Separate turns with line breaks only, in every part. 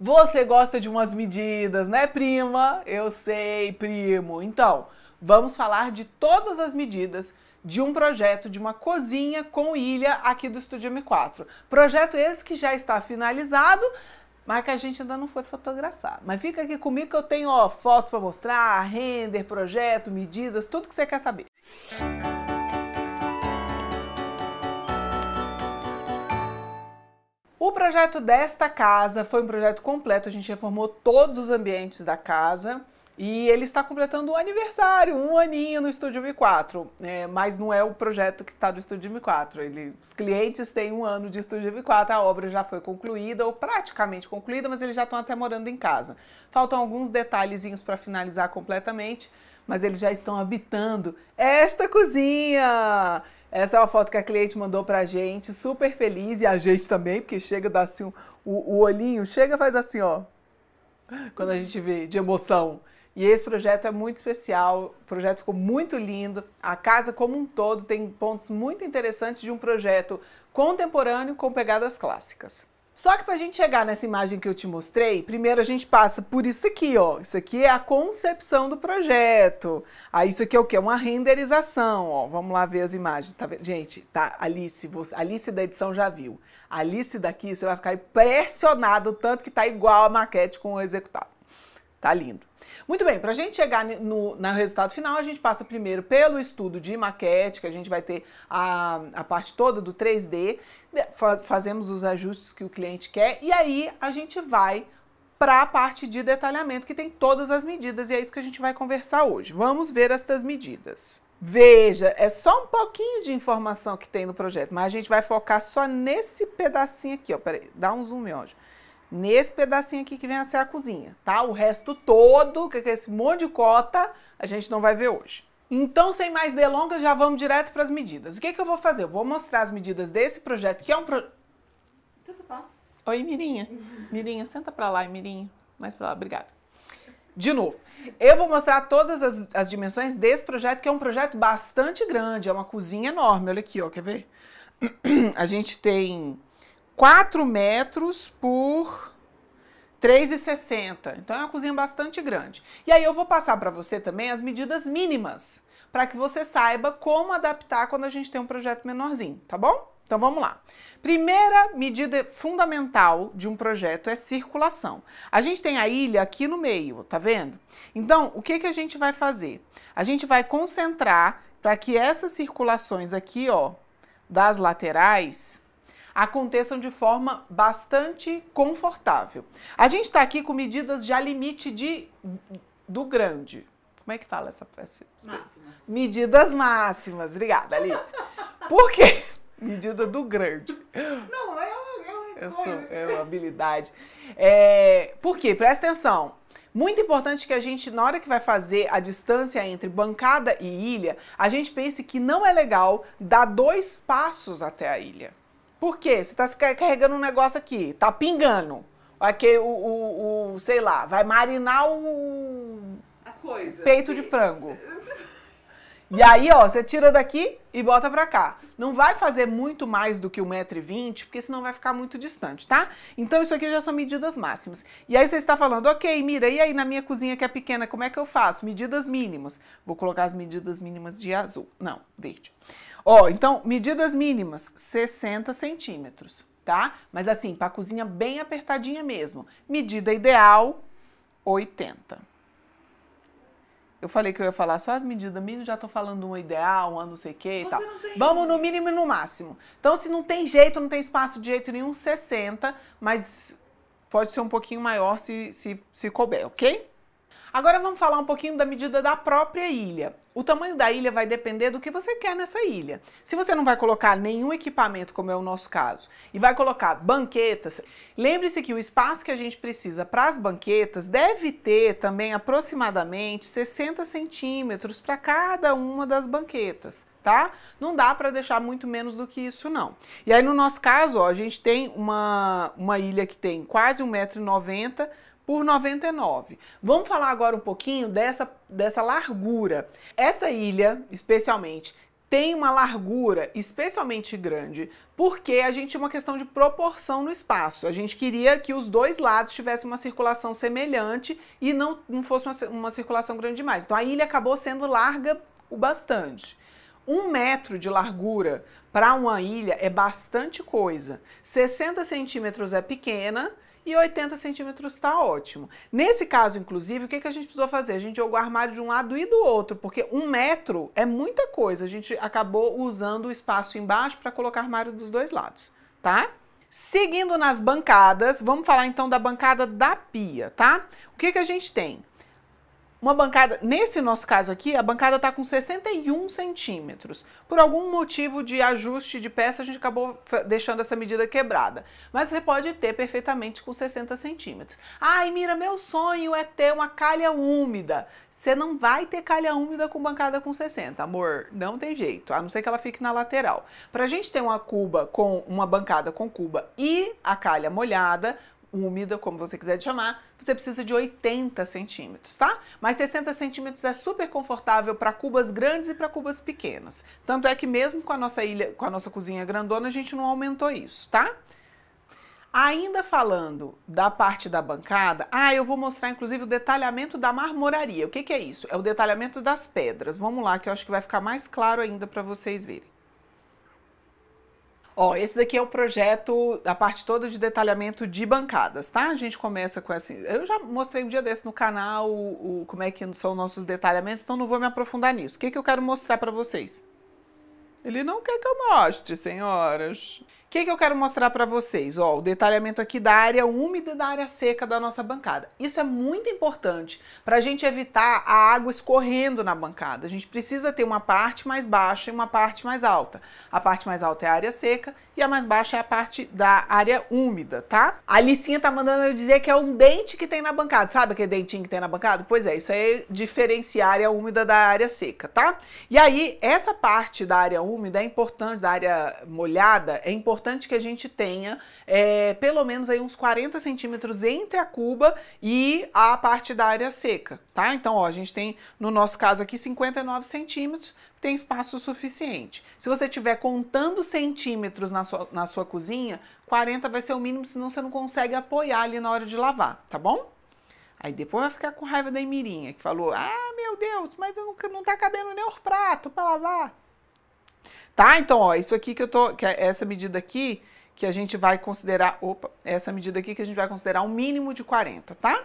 Você gosta de umas medidas, né, prima? Eu sei, primo. Então, vamos falar de todas as medidas de um projeto de uma cozinha com ilha aqui do Estúdio M4. Projeto esse que já está finalizado, mas que a gente ainda não foi fotografar. Mas fica aqui comigo que eu tenho ó, foto para mostrar, render, projeto, medidas, tudo que você quer saber. Música O projeto desta casa foi um projeto completo, a gente reformou todos os ambientes da casa. E ele está completando um aniversário, um aninho no Estúdio M4. É, mas não é o projeto que está do Estúdio M4. Ele, os clientes têm um ano de Estúdio M4, a obra já foi concluída, ou praticamente concluída, mas eles já estão até morando em casa. Faltam alguns detalhezinhos para finalizar completamente, mas eles já estão habitando esta cozinha! Essa é uma foto que a cliente mandou pra gente, super feliz, e a gente também, porque chega, dá assim, o, o olhinho, chega, faz assim, ó, quando a gente vê, de emoção. E esse projeto é muito especial, o projeto ficou muito lindo. A casa como um todo tem pontos muito interessantes de um projeto contemporâneo com pegadas clássicas. Só que para a gente chegar nessa imagem que eu te mostrei, primeiro a gente passa por isso aqui, ó. Isso aqui é a concepção do projeto. Aí ah, isso aqui é o que? Uma renderização, ó. Vamos lá ver as imagens, tá vendo? Gente, tá, Alice, você, Alice da edição já viu. Alice daqui, você vai ficar impressionado tanto que tá igual a maquete com o executável. Tá lindo. Muito bem, para a gente chegar no, no, resultado final, a gente passa primeiro pelo estudo de maquete, que a gente vai ter a, a parte toda do 3D, né, fazemos os ajustes que o cliente quer e aí a gente vai para a parte de detalhamento, que tem todas as medidas e é isso que a gente vai conversar hoje. Vamos ver estas medidas. Veja, é só um pouquinho de informação que tem no projeto, mas a gente vai focar só nesse pedacinho aqui, ó. Peraí, dá um zoom, meu anjo nesse pedacinho aqui que vem a ser a cozinha, tá? O resto todo, que é esse monte de cota, a gente não vai ver hoje. Então, sem mais delongas, já vamos direto para as medidas. O que, é que eu vou fazer? Eu vou mostrar as medidas desse projeto, que é um pro... Tudo bom? Oi, Mirinha. Mirinha, senta para lá, Mirinha. Mais para lá, obrigada. De novo, eu vou mostrar todas as, as dimensões desse projeto, que é um projeto bastante grande, é uma cozinha enorme. Olha aqui, ó, quer ver? A gente tem 4 metros por 3,60. Então é uma cozinha bastante grande. E aí eu vou passar para você também as medidas mínimas, para que você saiba como adaptar quando a gente tem um projeto menorzinho, tá bom? Então vamos lá. Primeira medida fundamental de um projeto é circulação. A gente tem a ilha aqui no meio, tá vendo? Então, o que, que a gente vai fazer? A gente vai concentrar para que essas circulações aqui, ó, das laterais, aconteçam de forma bastante confortável. A gente está aqui com medidas já limite de, do grande. Como é que fala essa? essa máximas. Medidas máximas. Obrigada, Alice. Por quê? Medida do grande. Não, é, é eu sou, é uma habilidade. É, por quê? Presta atenção. Muito importante que a gente, na hora que vai fazer a distância entre bancada e ilha, a gente pense que não é legal dar dois passos até a ilha. Por quê? Você está carregando um negócio aqui, tá pingando. Aqui, o, o, o sei lá, vai marinar o coisa, peito que... de frango. E aí, ó, você tira daqui e bota pra cá. Não vai fazer muito mais do que 1,20m, porque senão vai ficar muito distante, tá? Então isso aqui já são medidas máximas. E aí você está falando, ok, mira, e aí na minha cozinha que é pequena, como é que eu faço? Medidas mínimas. Vou colocar as medidas mínimas de azul. Não, verde. Ó, então, medidas mínimas, 60 centímetros, tá? Mas assim, para cozinha bem apertadinha mesmo. Medida ideal, 80. Eu falei que eu ia falar só as medidas mínimas, já tô falando uma ideal, uma não sei o que e tal. Vamos no mínimo e no máximo. Então, se não tem jeito, não tem espaço de jeito nenhum, 60, mas pode ser um pouquinho maior se, se, se couber, ok? Agora vamos falar um pouquinho da medida da própria ilha. O tamanho da ilha vai depender do que você quer nessa ilha. Se você não vai colocar nenhum equipamento, como é o nosso caso, e vai colocar banquetas, lembre-se que o espaço que a gente precisa para as banquetas deve ter também aproximadamente 60 centímetros para cada uma das banquetas tá? Não dá para deixar muito menos do que isso, não. E aí, no nosso caso, ó, a gente tem uma, uma ilha que tem quase 1,90m por 99. Vamos falar agora um pouquinho dessa, dessa largura. Essa ilha, especialmente, tem uma largura especialmente grande, porque a gente tinha uma questão de proporção no espaço. A gente queria que os dois lados tivessem uma circulação semelhante e não, não fosse uma, uma circulação grande demais. Então a ilha acabou sendo larga o bastante um metro de largura para uma ilha é bastante coisa. 60 centímetros é pequena e 80 centímetros está ótimo. Nesse caso, inclusive, o que, que a gente precisou fazer? A gente jogou o armário de um lado e do outro, porque um metro é muita coisa. A gente acabou usando o espaço embaixo para colocar armário dos dois lados, tá? Seguindo nas bancadas, vamos falar então da bancada da pia, tá? O que, que a gente tem? Uma bancada, nesse nosso caso aqui, a bancada está com 61 centímetros. Por algum motivo de ajuste de peça, a gente acabou deixando essa medida quebrada. Mas você pode ter perfeitamente com 60 centímetros. Ai, Mira, meu sonho é ter uma calha úmida. Você não vai ter calha úmida com bancada com 60, amor. Não tem jeito, a não ser que ela fique na lateral. Para a gente ter uma cuba com uma bancada com cuba e a calha molhada, úmida, como você quiser chamar, você precisa de 80 centímetros, tá? Mas 60 centímetros é super confortável para cubas grandes e para cubas pequenas. Tanto é que mesmo com a nossa ilha, com a nossa cozinha grandona, a gente não aumentou isso, tá? Ainda falando da parte da bancada, ah, eu vou mostrar inclusive o detalhamento da marmoraria. O que, que é isso? É o detalhamento das pedras. Vamos lá, que eu acho que vai ficar mais claro ainda para vocês verem. Ó, esse daqui é o projeto, a parte toda de detalhamento de bancadas, tá? A gente começa com assim. Eu já mostrei um dia desse no canal o, o como é que são nossos detalhamentos, então não vou me aprofundar nisso. O que, que eu quero mostrar para vocês? Ele não quer que eu mostre, senhoras que, que eu quero mostrar para vocês? Ó, o detalhamento aqui da área úmida e da área seca da nossa bancada. Isso é muito importante para a gente evitar a água escorrendo na bancada. A gente precisa ter uma parte mais baixa e uma parte mais alta. A parte mais alta é a área seca e a mais baixa é a parte da área úmida, tá? A Licinha tá mandando eu dizer que é um dente que tem na bancada. Sabe aquele dentinho que tem na bancada? Pois é, isso é diferenciar a área úmida da área seca, tá? E aí, essa parte da área úmida é importante, da área molhada, é importante importante que a gente tenha é, pelo menos aí uns 40 centímetros entre a cuba e a parte da área seca, tá? Então, ó, a gente tem, no nosso caso aqui, 59 centímetros, tem espaço suficiente. Se você tiver contando centímetros na sua, na sua cozinha, 40 vai ser o mínimo, senão você não consegue apoiar ali na hora de lavar, tá bom? Aí depois vai ficar com raiva da Emirinha, que falou: Ah, meu Deus, mas eu não, não tá cabendo nem o prato para lavar. Tá? Então, ó, isso aqui que eu tô, que é essa medida aqui que a gente vai considerar, opa, essa medida aqui que a gente vai considerar um mínimo de 40, tá?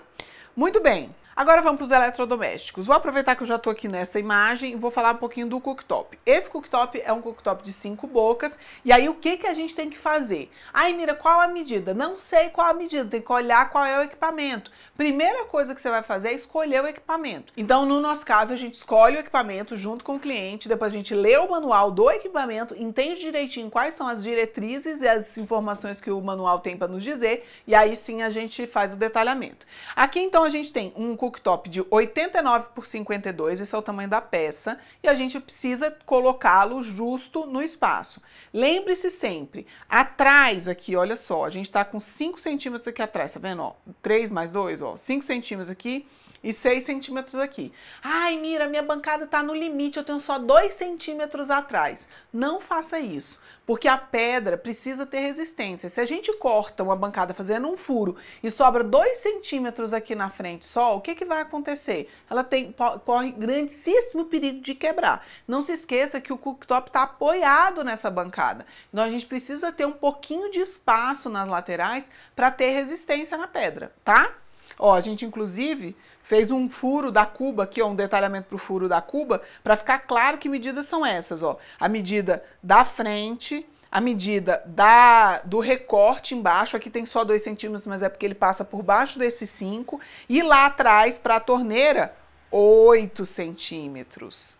Muito bem. Agora vamos para os eletrodomésticos. Vou aproveitar que eu já estou aqui nessa imagem e vou falar um pouquinho do cooktop. Esse cooktop é um cooktop de cinco bocas. E aí o que, que a gente tem que fazer? Aí, mira, qual a medida? Não sei qual a medida, tem que olhar qual é o equipamento. Primeira coisa que você vai fazer é escolher o equipamento. Então, no nosso caso, a gente escolhe o equipamento junto com o cliente, depois a gente lê o manual do equipamento, entende direitinho quais são as diretrizes e as informações que o manual tem para nos dizer, e aí sim a gente faz o detalhamento. Aqui então a gente tem um cooktop cooktop de 89 por 52, esse é o tamanho da peça, e a gente precisa colocá-lo justo no espaço. Lembre-se sempre, atrás aqui, olha só, a gente está com 5 centímetros aqui atrás, tá vendo? Ó, 3 mais 2, ó, 5 centímetros aqui e 6 centímetros aqui. Ai, mira, minha bancada está no limite, eu tenho só 2 centímetros atrás. Não faça isso, porque a pedra precisa ter resistência. Se a gente corta uma bancada fazendo um furo e sobra 2 centímetros aqui na frente só, o que, que vai acontecer? Ela tem, corre grandíssimo perigo de quebrar. Não se esqueça que o cooktop está apoiado nessa bancada. Então a gente precisa ter um pouquinho de espaço nas laterais para ter resistência na pedra, tá? Ó, a gente inclusive fez um furo da cuba aqui, ó, um detalhamento para o furo da cuba, para ficar claro que medidas são essas, ó. A medida da frente, a medida da, do recorte embaixo, aqui tem só 2 centímetros, mas é porque ele passa por baixo desse 5, e lá atrás, para a torneira, 8 centímetros.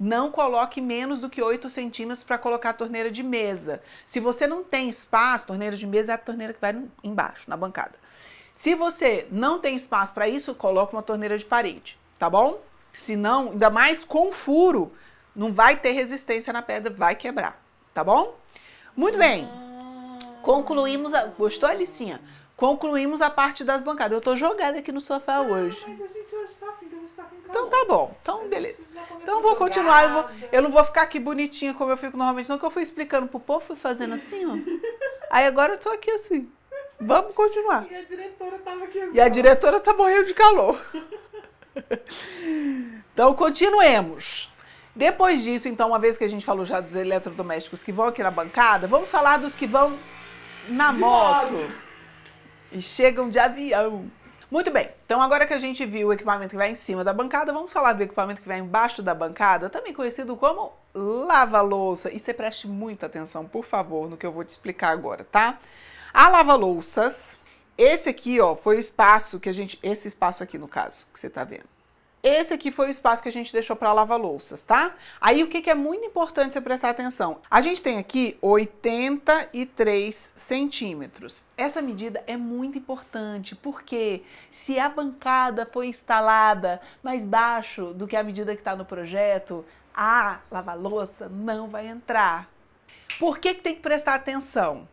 Não coloque menos do que 8 centímetros para colocar a torneira de mesa. Se você não tem espaço, torneira de mesa é a torneira que vai embaixo, na bancada. Se você não tem espaço para isso, coloca uma torneira de parede, tá bom? Se não, ainda mais com furo, não vai ter resistência na pedra, vai quebrar, tá bom? Muito bem. Concluímos a... Gostou, Alicinha? Concluímos a parte das bancadas. Eu tô jogada aqui no sofá não, hoje. Mas a gente hoje tá assim, a gente tá com Então tá bom. Então, beleza. Então vou continuar. Eu, vou, eu, não vou ficar aqui bonitinha como eu fico normalmente, não, que eu fui explicando pro povo, fui fazendo assim, ó. Aí agora eu tô aqui assim. Vamos continuar. E a diretora tava aqui. E a diretora tá morrendo de calor. então, continuemos. Depois disso, então, uma vez que a gente falou já dos eletrodomésticos que vão aqui na bancada, vamos falar dos que vão na moto. moto. E chegam de avião. Muito bem, então agora que a gente viu o equipamento que vai em cima da bancada, vamos falar do equipamento que vai embaixo da bancada, também conhecido como lava-louça. E você preste muita atenção, por favor, no que eu vou te explicar agora, tá? Tá? A lava-louças, esse aqui, ó, foi o espaço que a gente... Esse espaço aqui, no caso, que você tá vendo. Esse aqui foi o espaço que a gente deixou para lava louças, tá? Aí o que, que, é muito importante você prestar atenção? A gente tem aqui 83 centímetros. Essa medida é muito importante, porque se a bancada foi instalada mais baixo do que a medida que está no projeto, a lava-louça não vai entrar. Por que, que tem que prestar atenção?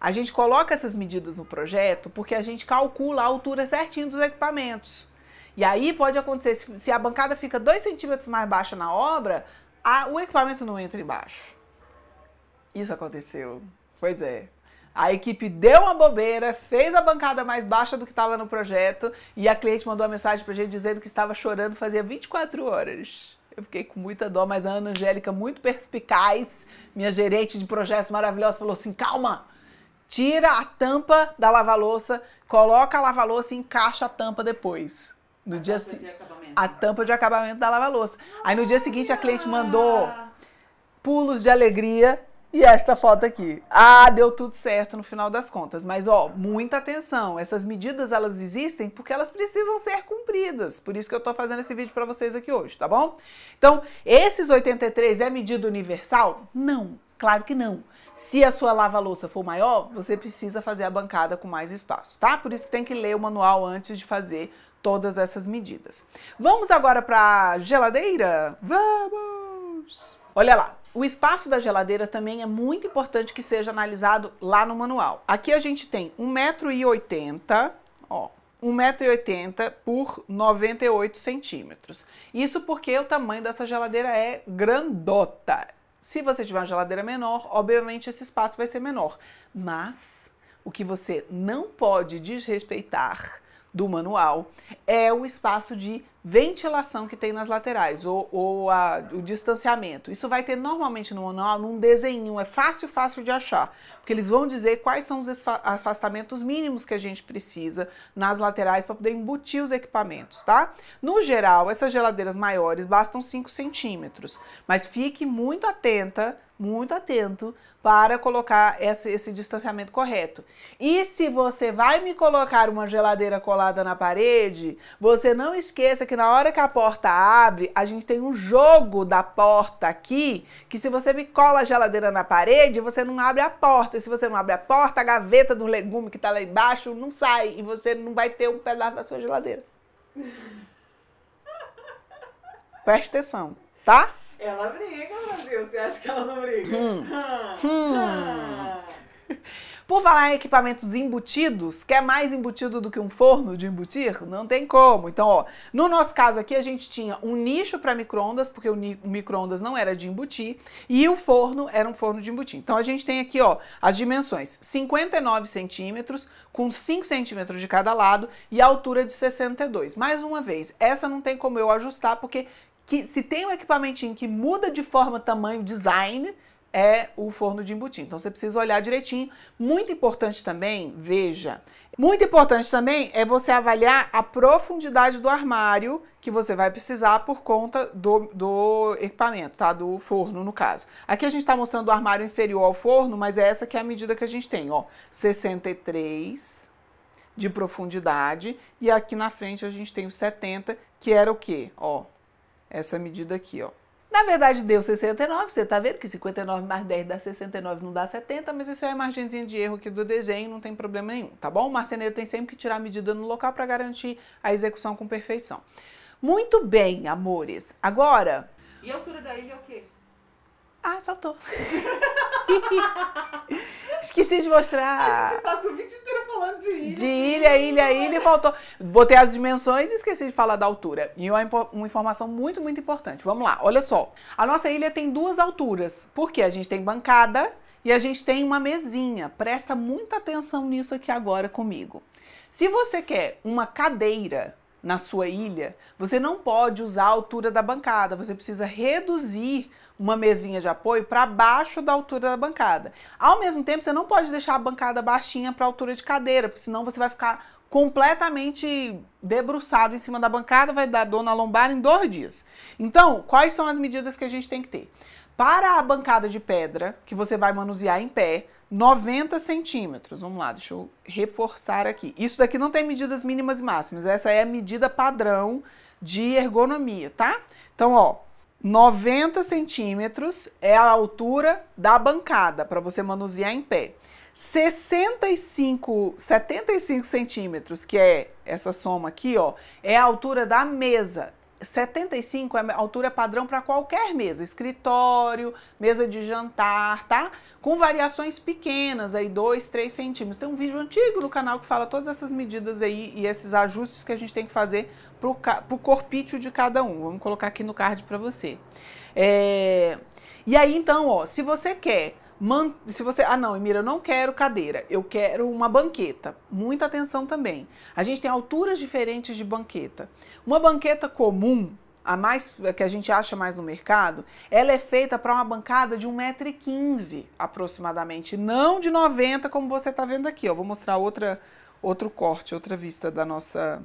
A gente coloca essas medidas no projeto porque a gente calcula a altura certinho dos equipamentos. E aí pode acontecer, se, a bancada fica 2 centímetros mais baixa na obra, a, o equipamento não entra embaixo. Isso aconteceu. Pois é. A equipe deu uma bobeira, fez a bancada mais baixa do que estava no projeto e a cliente mandou uma mensagem para a gente dizendo que estava chorando fazia 24 horas. Eu fiquei com muita dó, mas a Ana Angélica, muito perspicaz, minha gerente de projetos maravilhosa, falou assim: calma, tira a tampa da lava-louça, coloca a lava-louça e encaixa a tampa depois. No a dia tampa se... a né? tampa de acabamento da lava-louça. Aí no dia seguinte a cliente ah! mandou pulos de alegria e esta foto aqui. Ah, deu tudo certo no final das contas, mas ó, muita atenção. Essas medidas elas existem porque elas precisam ser cumpridas. Por isso que eu tô fazendo esse vídeo para vocês aqui hoje, tá bom? Então, esses 83 é medida universal? Não Claro que não. Se a sua lava-louça for maior, você precisa fazer a bancada com mais espaço, tá? Por isso que tem que ler o manual antes de fazer todas essas medidas. Vamos agora para geladeira? Vamos! Olha lá, o espaço da geladeira também é muito importante que seja analisado lá no manual. Aqui a gente tem 1,80m, ó, 1,80m por 98 centímetros. Isso porque o tamanho dessa geladeira é grandota. Se você tiver uma geladeira menor, obviamente esse espaço vai ser menor. Mas o que você não pode desrespeitar do manual é o espaço de ventilação que tem nas laterais ou, ou a, o distanciamento. Isso vai ter normalmente no manual num desenho, é fácil, fácil de achar, porque eles vão dizer quais são os afastamentos mínimos que a gente precisa nas laterais para poder embutir os equipamentos, tá? No geral, essas geladeiras maiores bastam 5 centímetros, mas fique muito atenta muito atento para colocar esse, esse, distanciamento correto. E se você vai me colocar uma geladeira colada na parede, você não esqueça que na hora que a porta abre, a gente tem um jogo da porta aqui, que se você me cola a geladeira na parede, você não abre a porta. E se você não abre a porta, a gaveta do legume que está lá embaixo não sai e você não vai ter um pedaço da sua geladeira. Preste atenção, tá? Ela briga, Brasil. Você acha que ela não briga? Hum. Hum. hum. hum. Por falar em equipamentos embutidos, quer mais embutido do que um forno de embutir? Não tem como. Então, ó, no nosso caso aqui a gente tinha um nicho para microondas, porque o, o microondas não era de embutir, e o forno era um forno de embutir. Então a gente tem aqui, ó, as dimensões: 59 centímetros com 5 centímetros de cada lado e a altura de 62. Mais uma vez, essa não tem como eu ajustar porque que se tem um equipamentinho que muda de forma, tamanho, design, é o forno de embutir. Então você precisa olhar direitinho. Muito importante também, veja, muito importante também é você avaliar a profundidade do armário que você vai precisar por conta do, do equipamento, tá? Do forno, no caso. Aqui a gente está mostrando o armário inferior ao forno, mas é essa que é a medida que a gente tem, ó. 63 de profundidade e aqui na frente a gente tem o 70, que era o quê? Ó, essa medida aqui, ó. Na verdade, deu 69, você está vendo que 59 mais 10 dá 69, não dá 70, mas isso é a margemzinha de erro aqui do desenho, não tem problema nenhum, tá bom? O marceneiro tem sempre que tirar a medida no local para garantir a execução com perfeição. Muito bem, amores. Agora... E a altura da ilha é o quê? Ah, faltou. Esqueci de mostrar. A gente passa o vídeo inteiro falando de ilha. De ilha, ilha, ilha, faltou. Botei as dimensões e esqueci de falar da altura. E uma, uma informação muito, muito importante. Vamos lá, olha só. A nossa ilha tem duas alturas, porque a gente tem bancada e a gente tem uma mesinha. Presta muita atenção nisso aqui agora comigo. Se você quer uma cadeira na sua ilha, você não pode usar a altura da bancada, você precisa reduzir uma mesinha de apoio para baixo da altura da bancada. Ao mesmo tempo, você não pode deixar a bancada baixinha para a altura de cadeira, porque senão você vai ficar completamente debruçado em cima da bancada, vai dar dor na lombar em dois dias. Então, quais são as medidas que a gente tem que ter? Para a bancada de pedra, que você vai manusear em pé, 90 centímetros. Vamos lá, deixa eu reforçar aqui. Isso daqui não tem medidas mínimas e máximas, essa é a medida padrão de ergonomia, tá? Então, ó, 90 centímetros é a altura da bancada para você manusear em pé. 65, 75 centímetros, que é essa soma aqui, ó, é a altura da mesa. 75 é a altura padrão para qualquer mesa, escritório, mesa de jantar, tá? Com variações pequenas, aí 2, 3 centímetros. Tem um vídeo antigo no canal que fala todas essas medidas aí e esses ajustes que a gente tem que fazer para o corpício de cada um. Vamos colocar aqui no card para você. É, e aí, então, ó, se você quer Man, se você, ah não, Emira, eu não quero cadeira, eu quero uma banqueta. Muita atenção também. A gente tem alturas diferentes de banqueta. Uma banqueta comum, a mais que a gente acha mais no mercado, ela é feita para uma bancada de 1,15m aproximadamente, não de 90 como você está vendo aqui, Vou mostrar outra outro corte, outra vista da nossa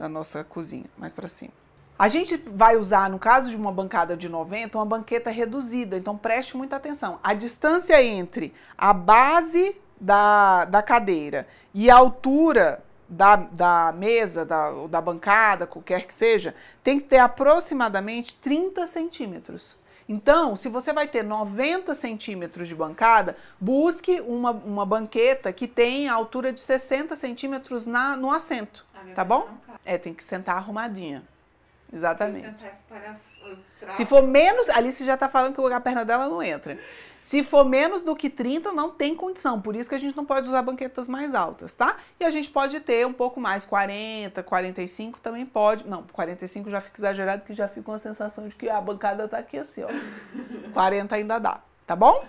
da nossa cozinha, mais para cima. A gente vai usar, no caso de uma bancada de 90, uma banqueta reduzida, então preste muita atenção. A distância entre a base da, da cadeira e a altura da, da mesa, da, da bancada, qualquer que seja, tem que ter aproximadamente 30 centímetros. Então, se você vai ter 90 centímetros de bancada, busque uma, uma banqueta que tenha altura de 60 centímetros na, no assento, tá bom? É, tem que sentar arrumadinha. Exatamente. Se sentar Entrar. Se for menos, Alice já tá falando que a perna dela não entra. Se for menos do que 30, não tem condição. Por isso que a gente não pode usar banquetas mais altas, tá? E a gente pode ter um pouco mais, 40, 45 também pode. Não, 45 já fica exagerado, porque já fica uma sensação de que a bancada tá aqui assim, ó. 40 ainda dá, tá bom?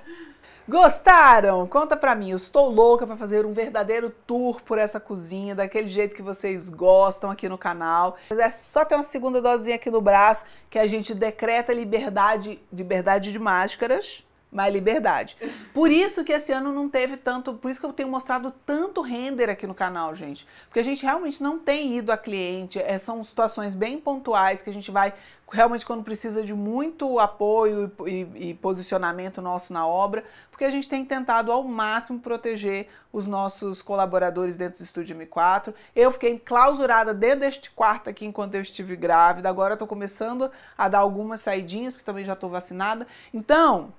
Gostaram? Conta pra mim, eu estou louca para fazer um verdadeiro tour por essa cozinha, daquele jeito que vocês gostam aqui no canal. Mas é só ter uma segunda dosinha aqui no braço que a gente decreta liberdade, liberdade de máscaras, mais liberdade. Por isso que esse ano não teve tanto, por isso que eu tenho mostrado tanto render aqui no canal, gente. Porque a gente realmente não tem ido a cliente, é, são situações bem pontuais que a gente vai realmente quando precisa de muito apoio e, e, posicionamento nosso na obra, porque a gente tem tentado ao máximo proteger os nossos colaboradores dentro do estúdio M4. Eu fiquei enclausurada dentro deste quarto aqui enquanto eu estive grávida. Agora estou começando a dar algumas saidinhas, porque também já estou vacinada. Então,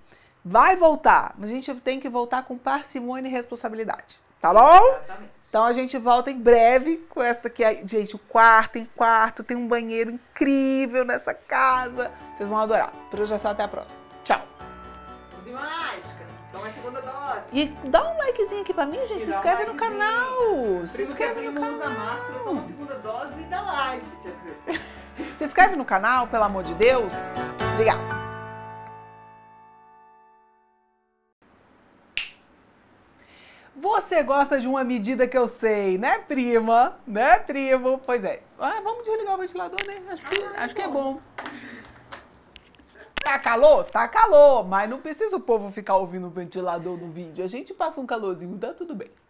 Vai voltar. A gente tem que voltar com parcimônia e responsabilidade. Tá bom? Exatamente. Então a gente volta em breve com essa aqui. Gente, o quarto em quarto, tem um banheiro incrível nessa casa. Vocês vão adorar. Por hoje é só, até a próxima. Tchau. Use máscara. Né? Toma a segunda dose. E dá um likezinho aqui pra mim, gente. Se, inscreve no canal. Se inscreve no canal. usa máscara, toma a segunda dose e dá like. Quer dizer. Se inscreve no canal, pelo amor de Deus. Obrigada. Você gosta de uma medida que eu sei, né, prima? Né, primo? Pois é. Ah, vamos desligar o ventilador, né? Acho que, ah, acho que é bom. Tá calor? Tá calor, mas não precisa o povo ficar ouvindo o ventilador no vídeo. A gente passa um calorzinho, dá tá tudo bem.